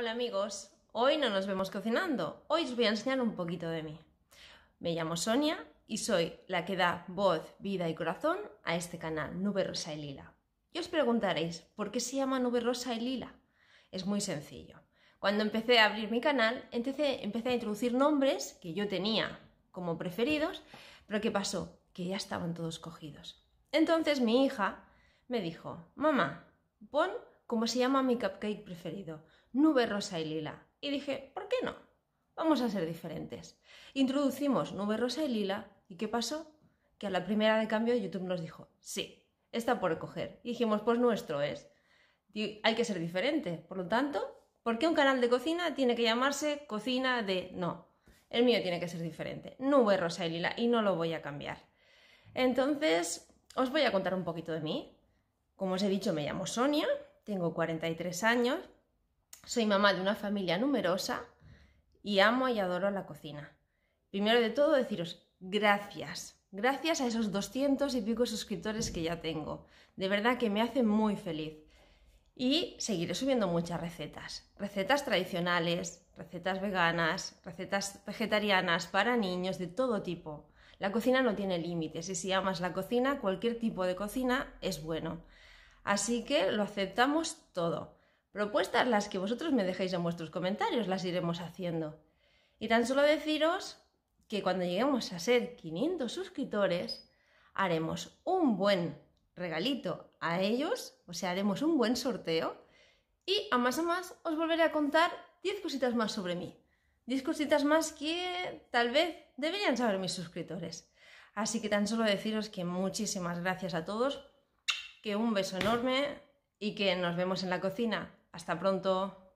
Hola amigos, hoy no nos vemos cocinando, hoy os voy a enseñar un poquito de mí. Me llamo Sonia y soy la que da voz, vida y corazón a este canal Nube Rosa y Lila. Y os preguntaréis, ¿por qué se llama Nube Rosa y Lila? Es muy sencillo. Cuando empecé a abrir mi canal, empecé, a introducir nombres que yo tenía como preferidos, pero ¿qué pasó? Que ya estaban todos cogidos. Entonces mi hija me dijo, mamá, pon como se llama mi cupcake preferido, nube rosa y lila. Y dije, ¿por qué no? Vamos a ser diferentes. Introducimos nube rosa y lila y ¿qué pasó? Que a la primera de cambio YouTube nos dijo, sí, está por coger. Y dijimos, pues nuestro es. hay que ser diferente. Por lo tanto, ¿por qué un canal de cocina tiene que llamarse cocina de... No, el mío tiene que ser diferente. Nube rosa y lila y no lo voy a cambiar. Entonces, os voy a contar un poquito de mí. Como os he dicho, me llamo Sonia, tengo 43 años, soy mamá de una familia numerosa y amo y adoro la cocina. Primero de todo, deciros gracias. Gracias a esos 200 y pico suscriptores que ya tengo. De verdad que me hace muy feliz. Y seguiré subiendo muchas recetas. Recetas tradicionales, recetas veganas, recetas vegetarianas para niños de todo tipo. La cocina no tiene límites y si amas la cocina, cualquier tipo de cocina es bueno. Así que lo aceptamos todo. Propuestas las que vosotros me dejéis en vuestros comentarios, las iremos haciendo. Y tan solo deciros que cuando lleguemos a ser 500 suscriptores, haremos un buen regalito a ellos, o sea, haremos un buen sorteo. Y a más a más os volveré a contar 10 cositas más sobre mí. 10 cositas más que tal vez deberían saber mis suscriptores. Así que tan solo deciros que muchísimas gracias a todos que un beso enorme y que nos vemos en la cocina. Hasta pronto.